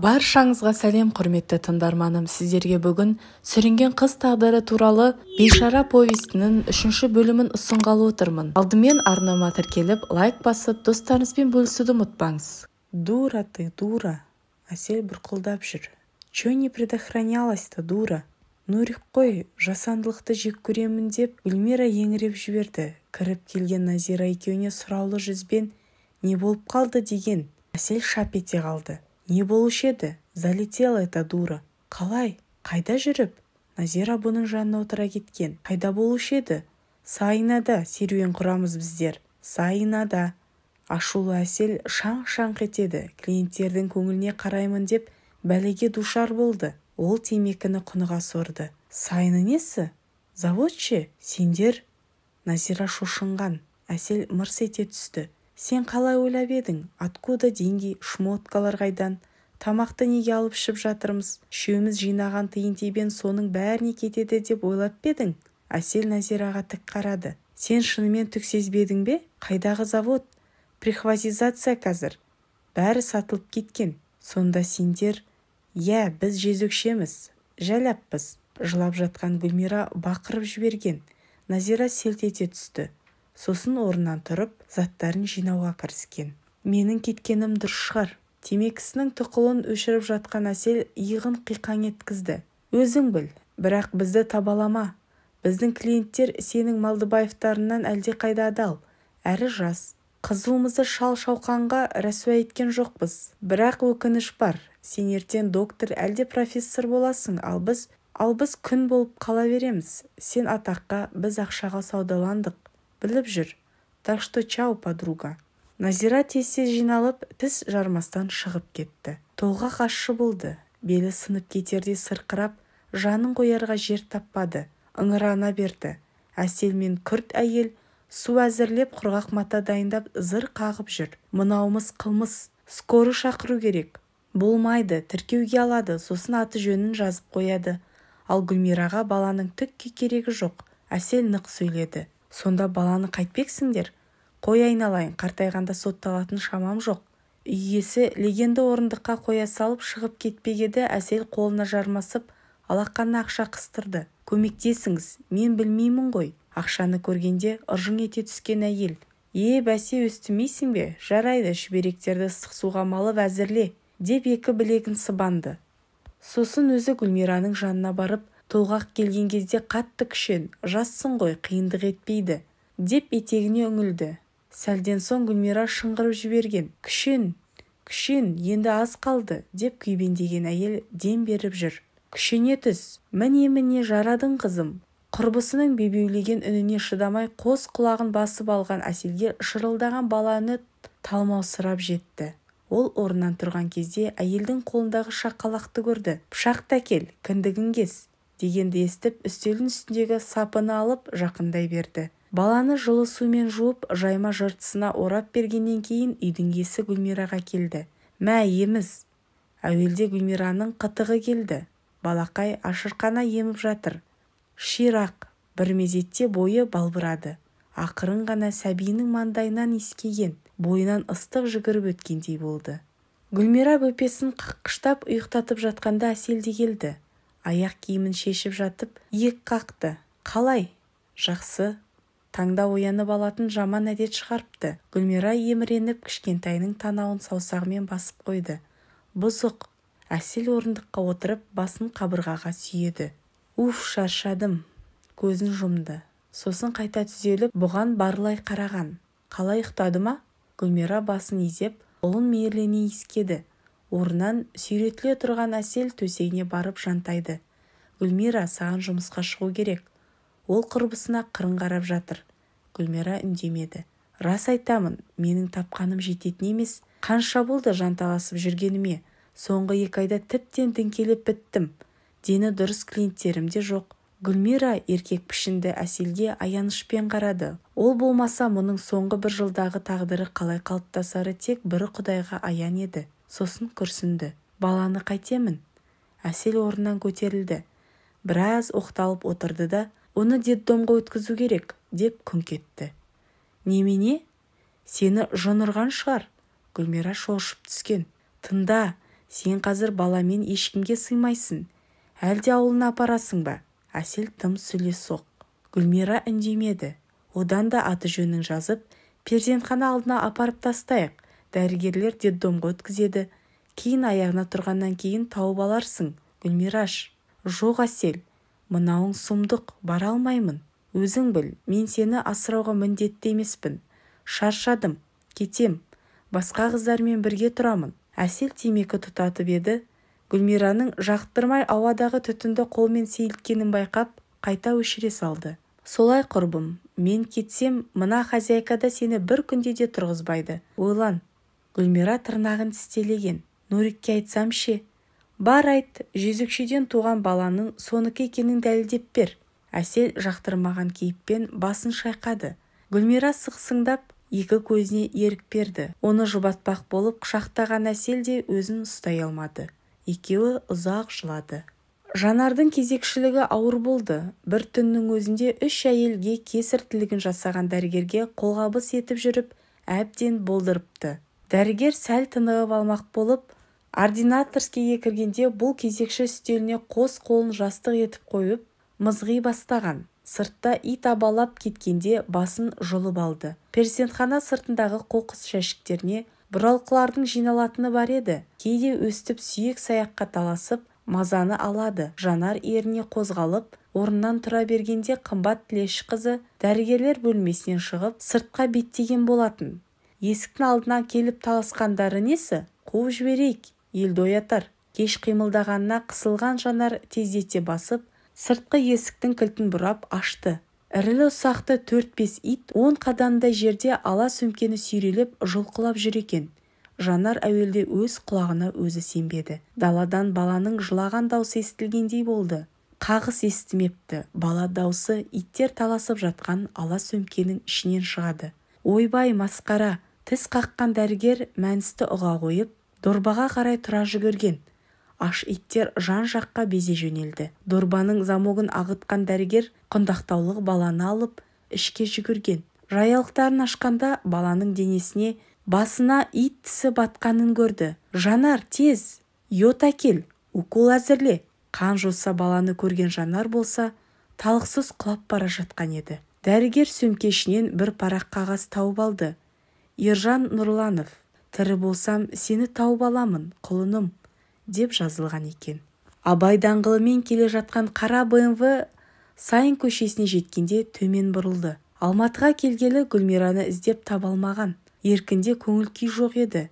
баршаңызға сәлем құрметті тыңдарманым сіздерге бүгін сүрінген қыз тағдыры туралы бейшара повестінің үшінші бөлімін ұсынғалы отырмын алдымен арнама тіркеліп лайк басып достарыңызбен бөлісуді ұмытпаңыз дура ты дура әсел бұрқылдап жүр че не предохранялась то дура нурик қой жасандылықты жек көремін деп гүлмира еңіреп жіберді кіріп келген назира екеуіне сұраулы жүзбен не болып қалды деген әсел шап ете қалды не болушы еді залетела эта дура қалай қайда жүріп назира бұның жанына отыра кеткен қайда болушы еді саинада серуен құрамыз біздер саинада ашулы әсел шаң-шаң етеді клиенттердің көңіліне қараймын деп бәлеге душар болды ол темекіні құныға сорды сайыны несі завод сендер назира шошынған әсел мырс ете түсті сен қалай ойлап едің откуда деньги шмоткалар қайдан тамақты неге алып ішіп жатырмыз үшеуміз жинаған тиын-тебен соның бәріне кетеді деп ойлап па едің әсел назираға тік қарады сен шынымен түк сезбедің бе қайдағы завод прихватизация қазір бәрі сатылып кеткен сонда сендер иә біз жезөкшеміз жәләппіз жылап жатқан гүлмира бақырып жіберген назира селт ете түсті сосын орнынан тұрып заттарын жинауға кіріскен менің кеткенім дұрыс шығар темекісінің тұқылын өшіріп жатқан әсел иығын қиқаң еткізді өзің біл бірақ бізді табалама біздің клиенттер сенің малдыбаевтарыңнан әлдеқайда адал әрі жас қызуымызды шал-шауқанға рәсуа еткен жоқпыз бірақ өкініш бар сен ертең доктор әлде профессор боласың ал біз ал біз күн болып қала береміз сен атаққа біз ақшаға саудаландық біліп жүр так что чау подруга назира тез жиналып тіс жармастан шығып кетті толғақ ащы болды белі сынып кетердей сырқырап жанын қоярға жер таппады ыңырана берді әсел мен күрт әйел су әзірлеп құрғақ мата дайындап зыр қағып жүр мынауымыз қылмыс скорый шақыру керек болмайды тіркеуге алады сосын аты жөнін жазып қояды ал гүлмираға баланың түкке керегі жоқ әсел нық сөйледі сонда баланы қайтпексіңдер қой айналайын қартайғанда сотталатын шамам жоқ үй иесі легенді орындыққа қоя салып шығып кетпек еді әсел қолына жармасып алақанына ақша қыстырды көмектесіңіз мен білмеймін ғой ақшаны көргенде ыржың ете түскен әйел е бәсе өстімейсің бе жарайды шүберектерді ыстық суға малып әзірле деп екі білегін сыбанды сосын өзі гүлмираның жанына барып толғақ келген кезде қатты күшен жассың ғой қиындық етпейді деп етегіне үңілді сәлден соң гүлмира шыңғырып жіберген күшен күшен енді аз қалды деп күйбендеген әйел дем беріп жүр күшене түс міне міне жарадың қызым құрбысының бебеулеген үніне шыдамай қос құлағын басып алған әселге шырылдаған баланы талмаусырап жетті ол орнынан тұрған кезде әйелдің қолындағы шақалақты көрді пышақты әкел кіндігін кес дегенді естіп үстелдің үстіндегі сапыны алып жақындай берді баланы жылы сумен жуып жайма жыртысына орап бергеннен кейін үйдің иесі гүлмираға келді мә еміз әуелде гүлмираның қытығы келді балақай ашырқана еміп жатыр ширақ бір мезетте бойы балбырады ақырын ғана сәбиінің маңдайынан иіскеген бойынан ыстық жүгіріп өткендей болды гүлмира бөпесін қаққыштап ұйықтатып жатқанда әсел де келді аяқ киімін шешіп жатып иек қақты қалай жақсы таңда оянып алатын жаман әдет шығарыпты гүлмира еміреніп кішкентайының танауын саусағымен басып қойды бұзық әсел орындыққа отырып басын қабырғаға сүйеді уф шаршадым көзін жұмды сосын қайта түзеліп бұған барлай қараған қалай ұйықтады ма гүлмира басын изеп ұлын мейірлене иіскеді орнынан сүйретіле тұрған әсел төсегіне барып жантайды гүлмира саған жұмысқа шығу керек ол құрбысына қырын қарап жатыр гүлмира үндемеді рас айтамын менің тапқаным жететін емес қанша болды жанталасып жүргеніме соңғы екі айда тіптен діңкелеп біттім дені дұрыс клиенттерім де жоқ гүлмира еркек пішінді әселге аянышпен қарады ол болмаса мұның соңғы бір жылдағы тағдыры қалай қалыптасары тек бір құдайға аян еді сосын күрсінді баланы қайтемін әсел орнынан көтерілді біраз оқталып отырды да оны детдомға өткізу керек деп күңк етті немене сені жын шығар гүлмира шошып түскен тыңда сен қазір баламен ешкімге сыймайсың әлде ауылына апарасың ба әсел тым сөйлесоқ гүлмира үндемеді одан да аты жөнін жазып перзентхана алдына апарып тастайық дәрігерлер детдомға өткізеді кейін аяғына тұрғаннан кейін тауып аларсың гүлмираш жоқ әсел мынауың сұмдық бара алмаймын өзің біл мен сені асырауға міндетті емеспін шаршадым кетем басқа қыздармен бірге тұрамын әсел темекі тұтатып еді гүлмираның жақтырмай ауадағы түтінді қолмен сейілткенін байқап қайта өшіре салды солай құрбым мен кетсем мына хозяйка сені бір күнде де тұрғызбайды ойлан гүлмира тырнағын тістелеген нурикке айтсам ше бар айт жезөкшеден туған баланың соныкі екенін дәлелдеп бер әсел жақтырмаған кейіппен басын шайқады гүлмира сықсыңдап екі көзіне ерік берді оны жұбатпақ болып құшақтаған әсел де өзін ұстай алмады екеуі ұзақ жылады жанардың кезекшілігі ауыр болды бір түннің өзінде үш әйелге кесір тілігін жасаған дәрігерге қолғабыс етіп жүріп әбден болдырыпты дәрігер сәл тынығып алмақ болып ординаторскийге кіргенде бұл кезекші үстеліне қос қолын жастық етіп қойып мызғи бастаған сыртта ит абалап кеткенде басын жұлып алды перзентхана сыртындағы қоқыс жәшіктеріне бұралқылардың жиналатыны бар еді кейде өстіп сүйек саяққа таласып мазаны алады жанар еріне қозғалып орнынан тұра бергенде қымбат қызы дәрігерлер бөлмесінен шығып сыртқа беттеген болатын есіктің алдына келіп таласқандары несі қуып жіберейік елді оятар кеш қимылдағанына қысылған жанар тездете басып сыртқы есіктің кілтін бұрап ашты ірілі-ұсақты төрт-бес ит он қадамдай жерде ала сөмкені сүйрелеп жұлқылап жүр екен жанар әуелде өз құлағына өзі сенбеді даладан баланың жылаған даусы естілгендей болды қағыс естімепті бала даусы иттер таласып жатқан ала сөмкенің ішінен шығады ойбай масқара тіс қаққан дәрігер мәністі ұға қойып дорбаға қарай тұра жүгірген аш иттер жан-жаққа безе жөнелді дорбаның замогын ағытқан дәрігер құндақтаулық баланы алып ішке жүгірген жаялықтарын ашқанда баланың денесіне басына ит тісі батқанын көрді жанар тез йод әкел укол әзірле қан жоса баланы көрген жанар болса талықсыз құлап бара жатқан еді дәрігер сөмкешінен бір парақ қағаз тауып алды ержан нұрланов тірі болсам сені тауып аламын құлыным деп жазылған екен абай даңғылымен келе жатқан қара бмв сайын көшесіне жеткенде төмен бұрылды алматыға келгелі гүлмираны іздеп таба алмаған еркінде көңіл күй жоқ еді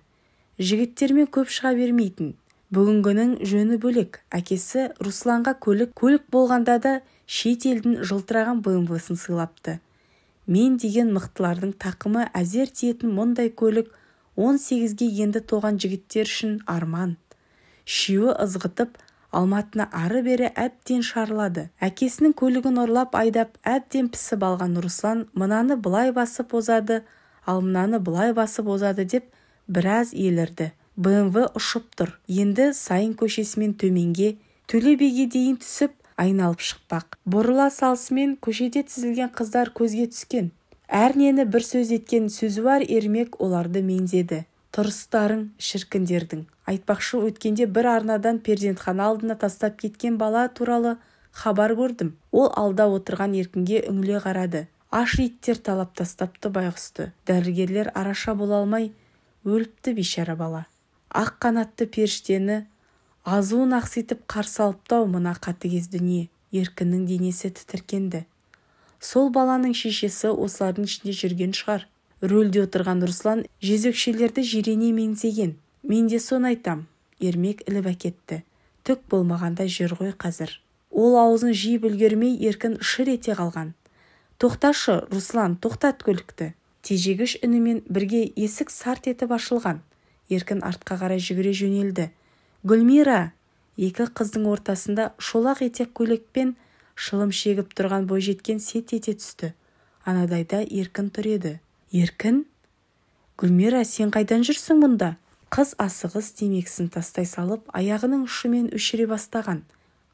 жігіттермен көп шыға бермейтін бүгінгінің жөні бөлек әкесі русланға көлік көлік болғанда да шет елдің жылтыраған бмвсын сыйлапты мен деген мықтылардың тақымы әзер тиетін мұндай көлік 18-ге енді толған жігіттер үшін арман үшеуі ызғытып алматыны ары-бері әбден шарлады әкесінің көлігін ұрлап айдап әбден пісіп алған руслан мынаны былай басып озады ал мынаны былай басып озады деп біраз елірді бмв ұшып тұр енді сайын көшесімен төменге төле биге дейін түсіп айналып шықпақ бұрыла салысымен көшеде тізілген қыздар көзге түскен әрнені бір сөз еткен сөзуар ермек оларды меңзеді тұрыстарың шіркіндердің айтпақшы өткенде бір арнадан перзентхана алдына тастап кеткен бала туралы хабар көрдім ол алда отырған еркінге үңіле қарады аш иттер талап тастапты байғұсты дәрігерлер араша бола алмай өліпті бейшара бала ақ қанатты періштені азуын ақситып қарсы алыпты-ау мына қатыгез дүние еркіннің денесі тітіркенді сол баланың шешесі осылардың ішінде жүрген шығар рөлде отырған руслан жезөкшелерді жирене меңзеген мен де соны айтам ермек іліп әкетті түк болмағанда жүр ғой қазір ол аузын жиып үлгермей еркін шыр ете қалған тоқташы руслан тоқтат көлікті тежегіш үнімен бірге есік сарт етіп ашылған еркін артқа қарай жүгіре жөнелді гүлмира екі қыздың ортасында шолақ етек көйлекпен шылым шегіп тұрған бойжеткен сет ете түсті анадайда еркін тұр еді еркін гүлмира сен қайдан жүрсің мұнда қыз асығыс темекісін тастай салып аяғының ұшымен өшіре бастаған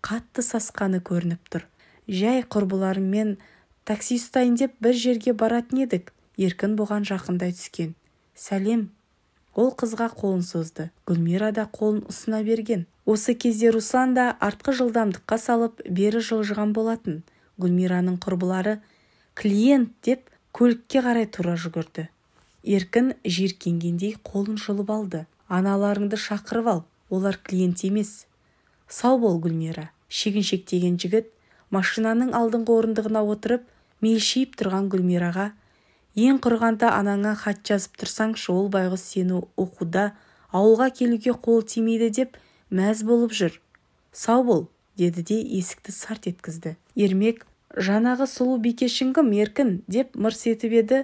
қатты сасқаны көрініп тұр жай құрбыларыммен такси ұстайын деп бір жерге баратын едік еркін бұған жақындай түскен сәлем ол қызға қолын созды гүлмира да қолын ұсына берген осы кезде руслан да артқы жылдамдыққа салып бері жылжыған болатын гүлмираның құрбылары клиент деп көлікке қарай тура жүгірді еркін жиіркенгендей қолын жұлып алды аналарыңды шақырып ал олар клиент емес сау бол гүлмира шегіншектеген жігіт машинаның алдыңғы орындығына отырып мелшиіп тұрған гүлмираға ең құрғанда анаңа хат жазып тұрсаңшы ол байғұс сені оқуда ауылға келуге қол тимейді деп мәз болып жүр сау бол деді де есікті сарт еткізді ермек жанағы сұлу бикешің кім еркін деп мырс етіп еді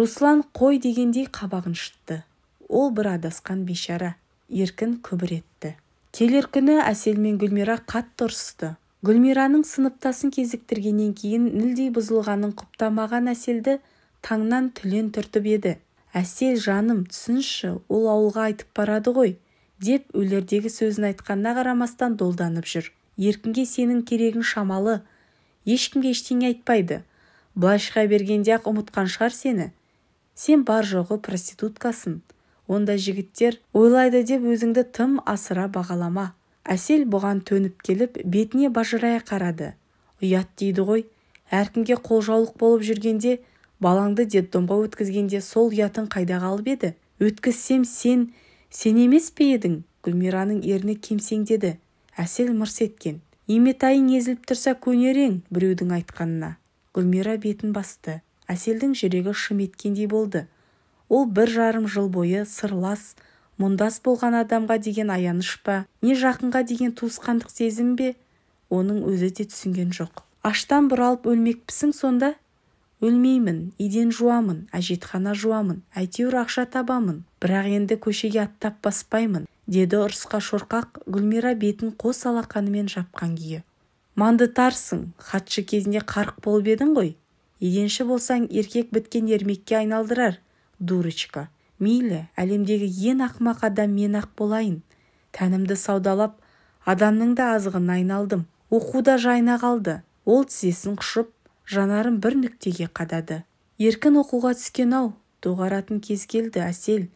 руслан қой дегендей қабағын шытты ол бір адасқан бейшара еркін күбір етті келер күні әсел мен гүлмира қатты ұрсысты гүлмираның сыныптасын кезіктіргеннен кейін нілдей бұзылғанын құптамаған әселді таңнан түлен түртіп еді әсел жаным түсінші ол ауылға айтып барады ғой деп өлердегі сөзін айтқанына қарамастан долданып жүр еркінге сенің керегің шамалы ешкімге ештеңе айтпайды былай шыға бергенде-ақ ұмытқан шығар сені сен бар жоғы проституткасың онда жігіттер ойлайды деп өзіңді тым асыра бағалама әсел бұған төніп келіп бетіне бажырая қарады ұят дейді ғой әркімге қолжаулық болып жүргенде балаңды детдомға өткізгенде сол ұятың қайда қалып еді өткізсем сен сен емес пе едің гүлмираның ерні кемсеңдеді әсел мырс еткен еметайың езіліп тұрса көнер ең біреудің айтқанына гүлмира бетін басты әселдің жүрегі шым еткендей болды ол бір жарым жыл бойы сырлас мұндас болған адамға деген аяныш па не жақынға деген туысқандық сезім бе оның өзі де түсінген жоқ аштан бұралып өлмекпісің сонда өлмеймін еден жуамын әжетхана жуамын әйтеуір ақша табамын бірақ енді көшеге аттап баспаймын деді ұрысқа шорқақ гүлмира бетін қос алақанымен жапқан күйі мандытарсың хатшы кезінде қарық болып едің ғой еденші болсаң еркек біткен ермекке айналдырар дурочка мейлі әлемдегі ең ақымақ адам мен ақ болайын тәнімді саудалап адамның да азығына айналдым оқу да жайына қалды ол тізесін құшып жанарын бір нүктеге қадады еркін оқуға түскен-ау доғаратын кез келді әсел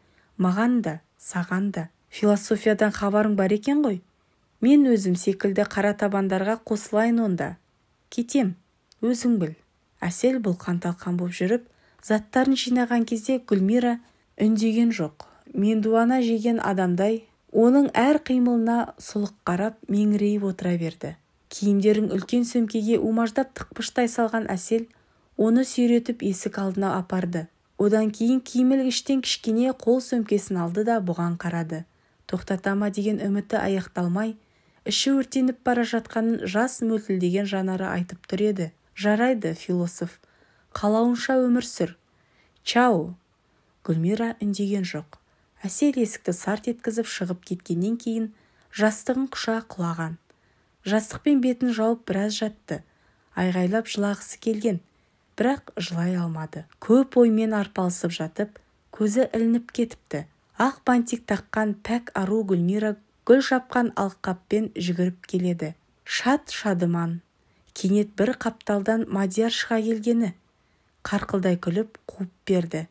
маған да саған да философиядан хабарың бар екен ғой мен өзім секілді қара табандарға қосылайын онда кетем өзің біл әсел бұл қанталқан боп жүріп заттарын жинаған кезде гүлмира үндеген жоқ мен дуана жеген адамдай оның әр қимылына сұлық қарап меңірейіп отыра берді киімдерін үлкен сөмкеге умаждап тықпыштай салған әсел оны сүйретіп есік алдына апарды одан кейін киім кішкене қол сөмкесін алды да бұған қарады тоқтата ма деген үміті аяқталмай іші өртеніп бара жатқанын жас мөлтілдеген жанары айтып тұр еді жарайды философ қалауынша өмір сүр чау гүлмира үндеген жоқ әсел есікті сарт еткізіп шығып кеткеннен кейін жастығын құша құлаған жастықпен бетін жауып біраз жатты айғайлап жылағысы келген бірақ жылай алмады көп оймен арпалысып жатып көзі ілініп кетіпті ақ бантик таққан пәк ару гүлмира гүл шапқан алқаппен жүгіріп келеді шат-шадыман кенет бір қапталдан мадияр шыға келгені қарқылдай күліп қуып берді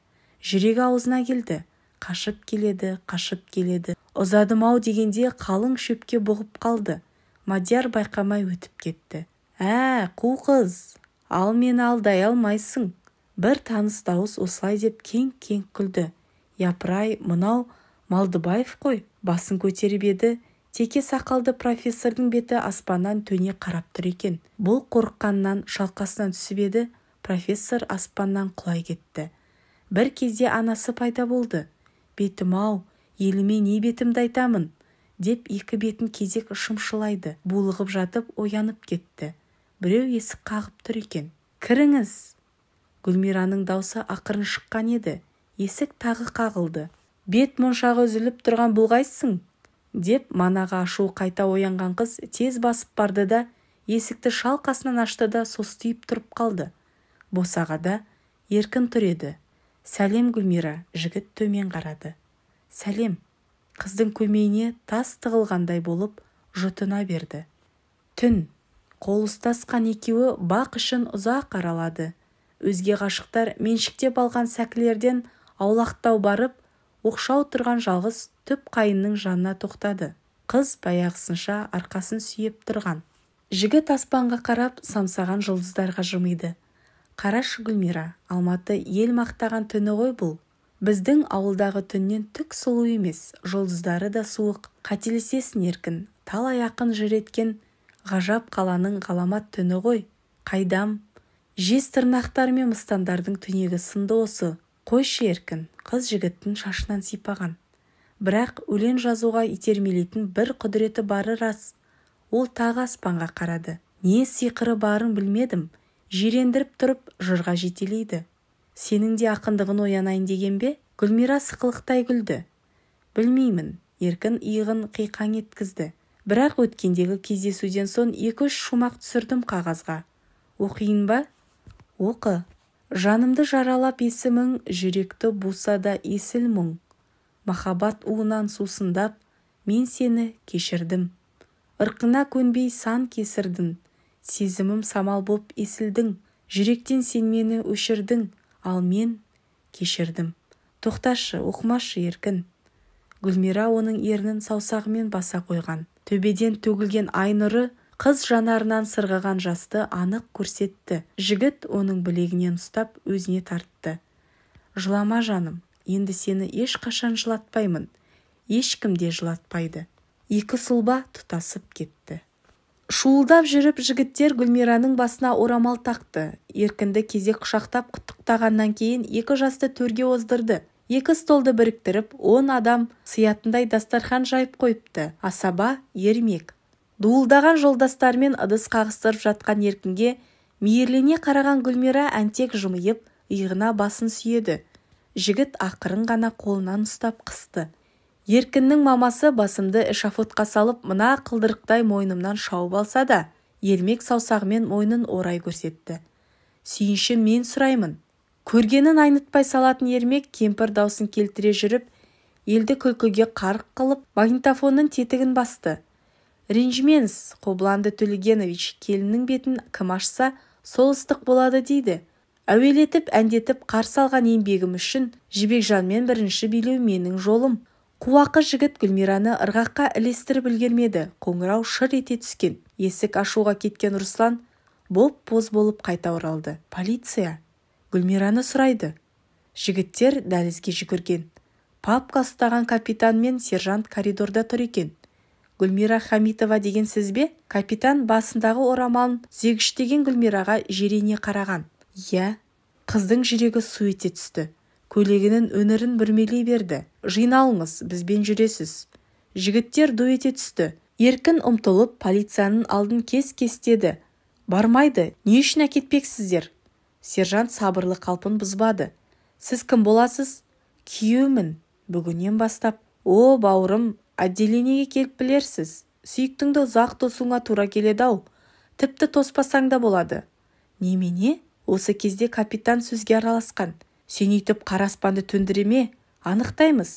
жүрегі аузына келді қашып келеді қашып келеді ұзадым-ау дегенде қалың шөпке бұғып қалды мадияр байқамай өтіп кетті ә қу қыз ал мені алдай алмайсың бір таныс дауыс осылай деп кең кең күлді япырай мынау малдыбаев қой басын көтеріп еді теке сақалды профессордың беті аспаннан төне қарап тұр екен бұл қорыққаннан шалқасынан түсіп еді профессор аспаннан құлай кетті бір кезде анасы пайда болды бетім-ау еліме не бетімді айтамын деп екі бетін кезек шымшылайды булығып жатып оянып кетті біреу есік қағып тұр екен кіріңіз гүлмираның даусы ақырын шыққан еді есік тағы қағылды бет моншағы үзіліп тұрған бұл қайсың деп манаға ашу қайта оянған қыз тез басып барды да есікті шалқасынан ашты да состиып тұрып қалды босағада еркін тұр еді сәлем гүлмира жігіт төмен қарады сәлем қыздың көмейіне тас тығылғандай болып жұтына берді түн қол ұстасқан екеуі бақ ішін ұзақ аралады өзге ғашықтар меншіктеп алған сәкілерден аулақтау барып оқшау тұрған жалғыз түп қайынның жанына тоқтады қыз баяғысынша арқасын сүйеп тұрған жігіт аспанға қарап самсаған жұлдыздарға жымиды қарашы гүлмира алматы ел мақтаған түні ғой бұл біздің ауылдағы түннен түк сұлу емес жұлдыздары да суық қателесесің еркін талай ақын жыр еткен ғажап қаланың ғаламат түні ғой қайдам жез тырнақтар мен мыстандардың түнегі сынды осы қойшы еркін қыз жігіттің шашынан сипаған бірақ өлең жазуға итермелейтін бір құдіреті бары рас ол тағы аспанға қарады не сиқыры барын білмедім жирендіріп тұрып жырға жетелейді сенің де ақындығын оянайын деген бе гүлмира сықылықтай күлді білмеймін еркін иығын қиқаң еткізді бірақ өткендегі кездесуден соң екі-үш шумақ түсірдім қағазға оқиын ба оқы жанымды жаралап есімің жүректі буса да есіл мұң махаббат уынан сусындап мен сені кешірдім ырқына көнбей сан кесірдің сезімім самал боп есілдің жүректен сен мені өшірдің ал мен кешірдім тоқташы оқымашы еркін гүлмира оның ернін саусағымен баса қойған төбеден төгілген ай нұры қыз жанарынан сырғыған жасты анық көрсетті жігіт оның білегінен ұстап өзіне тартты жылама жаным енді сені ешқашан жылатпаймын ешкім де жылатпайды екі сұлба тұтасып кетті шуылдап жүріп жігіттер гүлмираның басына орамал тақты еркінді кезек құшақтап құттықтағаннан кейін екі жасты төрге оздырды екі столды біріктіріп он адам сиятындай дастархан жайып қойыпты асаба ермек дуылдаған жолдастарымен ыдыс қағыстырып жатқан еркінге мейірлене қараған гүлмира әнтек жымиып иығына басын сүйеді жігіт ақырын ғана қолынан ұстап қысты еркіннің мамасы басымды эшафотқа салып мына қылдырықтай мойнымнан шауып алса да ермек саусағымен мойнын орай көрсетті сүйінші мен сұраймын көргенін айнытпай салатын ермек кемпір даусын келтіре жүріп елді күлкіге қарқ қылып магнитофонның тетігін басты ренжімеңіз қобланды төлегенович келіннің бетін кім ашса сол ыстық болады дейді әуелетіп әндетіп қарсы алған еңбегім үшін жібекжанмен бірінші билеу менің жолым қуақы жігіт гүлмираны ырғаққа ілестіріп үлгермеді қоңырау шыр ете түскен есік ашуға кеткен руслан боп-боз болып қайта оралды полиция гүлмираны сұрайды жігіттер дәлізге жүгірген папка ұстаған капитан мен сержант коридорда тұр екен гүлмира хамитова деген сіз бе капитан басындағы орамалын зегіштеген гүлмираға жерене қараған иә қыздың жүрегі су ете түсті көйлегінің өңірін бүрмелей берді жиналыңыз бізбен жүресіз жігіттер ду ете түсті еркін ұмтылып полицияның алдын кес кестеді бармайды не үшін әкетпексіздер сержант сабырлы қалпын бұзбады сіз кім боласыз күйеумін бүгіннен бастап о бауырым отделениеге келіп білерсіз сүйіктіңді ұзақ тосуыңа тура келеді ау тіпті тоспасаң да болады немене осы кезде капитан сөзге араласқан сен үйтіп қара аспанды анықтаймыз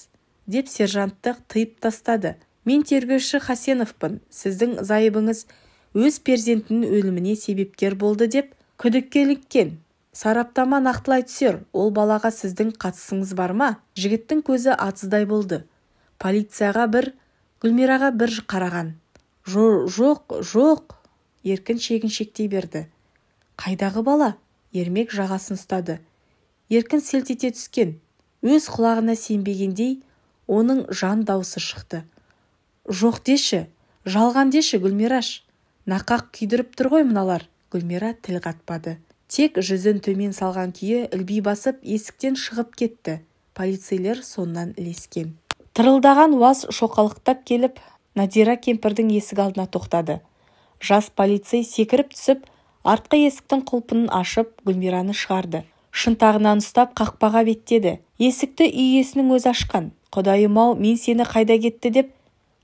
деп сержантты тыйып тастады мен тергеуші хасеновпын сіздің зайыбыңыз өз перзентінің өліміне себепкер болды деп күдікке іліккен сараптама нақтылай түсер ол балаға сіздің қатысыңыз бар ма жігіттің көзі атыздай болды полицияға бір гүлмираға бір қараған Жо, жоқ жоқ еркін шегіншектей берді қайдағы бала ермек жағасын ұстады еркін селт ете түскен өз құлағына сенбегендей оның жан даусы шықты жоқ деші жалған деші гүлмираш нақақ күйдіріп тұр ғой мыналар гүлмира тіл қатпады тек жүзін төмен салған күйі ілби басып есіктен шығып кетті полицейлер соңынан ілескен тырылдаған уаз шоқалықтап келіп надира кемпірдің есік алдына тоқтады жас полицей секіріп түсіп артқы есіктің құлпынын ашып гүлмираны шығарды шынтағынан ұстап қақпаға беттеді есікті үй иесінің өзі ашқан құдайым-ау мен сені қайда кетті деп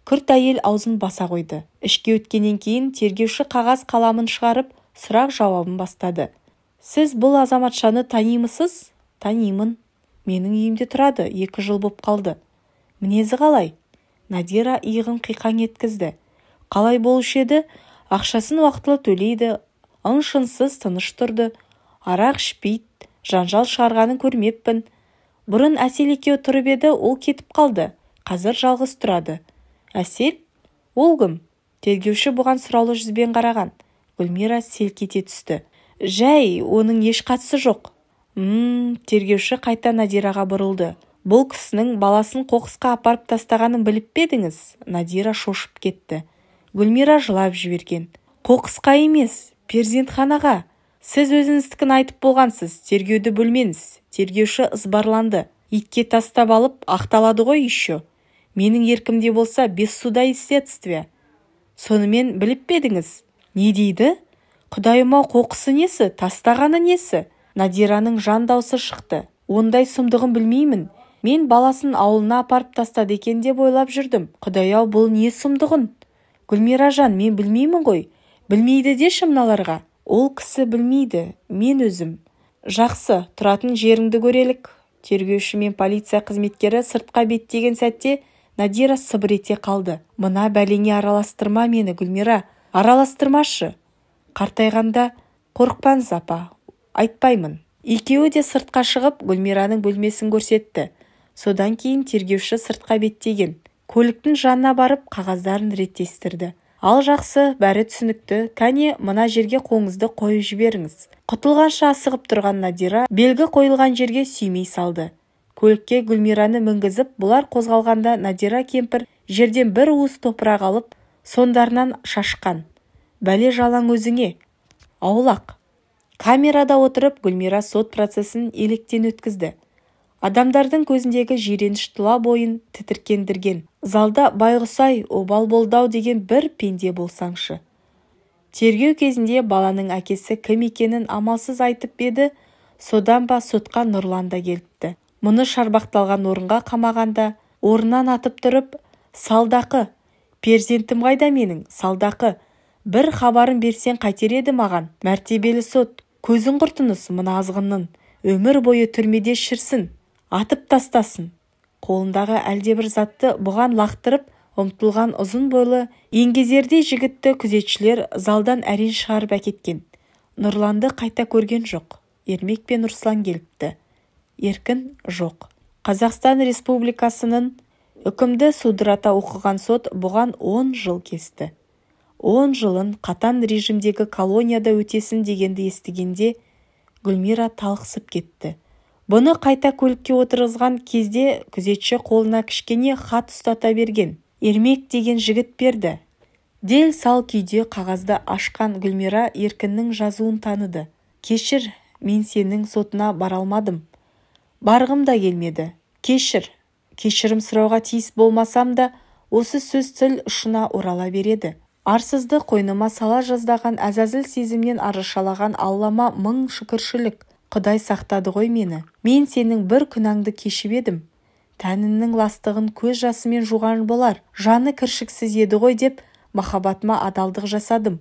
күрт әйел аузын баса қойды ішке өткеннен кейін тергеуші қағаз қаламын шығарып сұрақ жауабын бастады сіз бұл азаматшаны танимысыз танимын менің үйімде тұрады екі жыл боп қалды мінезі қалай надира иығын қиқаң еткізді қалай болушы еді ақшасын уақытылы төлейді ың шынсыз тыныш тұрды арақ ішпейді жанжал шығарғанын көрмеппін бұрын әсел екеуі тұрып еді ол кетіп қалды қазір жалғыз тұрады әсел ол кім тергеуші бұған сұраулы жүзбен қараған гүлмира селк ете түсті жай оның еш қатысы жоқ м тергеуші қайта надираға бұрылды бұл кісінің баласын қоқысқа апарып тастағанын біліп пе едіңіз надира шошып кетті гүлмира жылап жіберген қоқысқа емес перзентханаға сіз өзіңіздікін айтып болғансыз тергеуді бөлмеңіз тергеуші ызбарланды итке тастап алып ақталады ғой еще менің еркімде болса без суда и следствия сонымен біліп пе едіңіз не дейді құдайым ау қоқысы несі тастағаны несі надираның жан даусы шықты ондай сұмдығын білмеймін мен баласын ауылына апарып тастады екен деп ойлап жүрдім құдай ау бұл не сұмдығын гүлмиражан мен білмеймін ғой білмейді деші мыналарға ол кісі білмейді мен өзім жақсы тұратын жеріңді көрелік тергеуші мен полиция қызметкері сыртқа беттеген сәтте надира сыбыр ете қалды мына бәлеңе араластырма мені гүлмира араластырмашы қартайғанда қорықпаңыз апа айтпаймын екеуі де сыртқа шығып гүлмираның бөлмесін көрсетті содан кейін тергеуші сыртқа беттеген көліктің жанына барып қағаздарын реттестірді ал жақсы бәрі түсінікті кәне мына жерге қоңызды қойып жіберіңіз құтылғанша асығып тұрған надира белгі қойылған жерге сүймей салды көлікке гүлмираны мінгізіп бұлар қозғалғанда надира кемпір жерден бір уыс топырақ алып сондарынан шашқан бәле жалаң өзіңе аулақ камерада отырып гүлмира сот процесін електен өткізді адамдардың көзіндегі жиреніш тұла бойын тітіркендірген залда байғұсай обал болдау деген бір пенде болсаңшы тергеу кезінде баланың әкесі кім екенін амалсыз айтып еді содан ба сотқа нұрлан да келіпті мұны шарбақталған орынға қамағанда орнынан атып тұрып салдақы перзентім қайда менің салдақы бір хабарын берсең қайтер еді маған мәртебелі сот көзін құртыңыз мына азғынның өмір бойы түрмеде шірсін атып тастасын қолындағы әлдебір затты бұған лақтырып ұмтылған ұзын бойлы еңгезердей жігітті күзетшілер залдан әрең шығарып әкеткен нұрланды қайта көрген жоқ ермек пен руслан келіпті еркін жоқ қазақстан республикасының үкімді судырата оқыған сот бұған 10 жыл кесті 10 жылын қатан режимдегі колонияда өтесін дегенді естігенде гүлмира талықсып кетті бұны қайта көлікке отырғызған кезде күзетші қолына кішкене хат ұстата берген ермек деген жігіт берді дел сал күйде қағазды ашқан гүлмира еркіннің жазуын таныды кешір мен сенің сотына бара алмадым барғым да келмеді кешір кешірім сұрауға тиіс болмасам да осы сөз тіл ұшына орала береді арсызды қойныма сала жаздаған әзәзіл сезімнен арашалаған аллама мың шүкіршілік құдай сақтады ғой мені мен сенің бір күнәңді кешіп едім тәнінің ластығын көз жасымен жуған болар жаны кіршіксіз еді ғой деп махаббатыма адалдық жасадым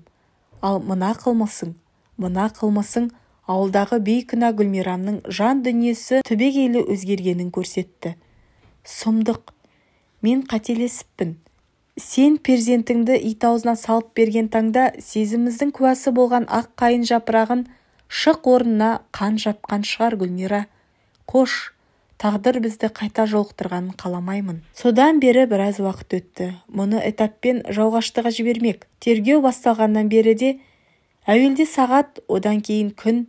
ал мына қылмысың мына қылмысың ауылдағы бейкүнә гүлмирамның жан дүниесі түбегейлі өзгергенін көрсетті сұмдық мен қателесіппін сен перзентіңді ит аузына салып берген таңда сезіміздің куәсі болған ақ қайын жапырағын шық орнына қан жапқан шығар гүлмира қош тағдыр бізді қайта жолықтырғанын қаламаймын содан бері біраз уақыт өтті мұны этаппен жауғаштыға жібермек тергеу басталғаннан бері де әуелде сағат одан кейін күн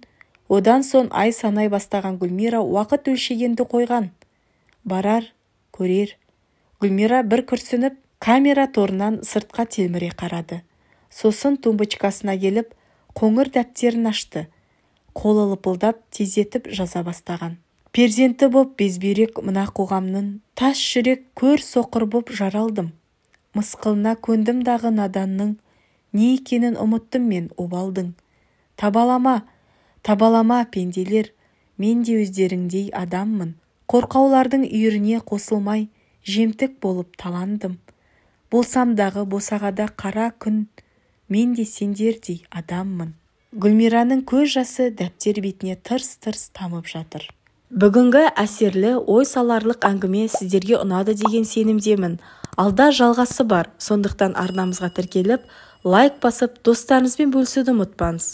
одан соң ай санай бастаған гүлмира уақыт өлшегенді қойған барар көрер гүлмира бір күрсініп камера торынан сыртқа телміре қарады сосын тумбочкасына келіп қоңыр дәптерін ашты қолы лыпылдап тездетіп жаза бастаған перзенті боп безбүйрек мына қоғамның тас жүрек көр соқыр боп жаралдым мысқылына көндім дағы наданның не екенін ұмыттым мен обалдың табалама табалама пенделер мен де өздеріңдей адаммын қорқаулардың үйіріне қосылмай жемтік болып таландым болсам дағы босағада қара күн мен де сендердей адаммын гүлмираның көз жасы дәптер бетіне тырс-тырс тамып жатыр бүгінгі әсерлі ой саларлық әңгіме сіздерге ұнады деген сенімдемін алда жалғасы бар сондықтан арнамызға тіркеліп лайк басып достарыңызбен бөлісуді ұмытпаңыз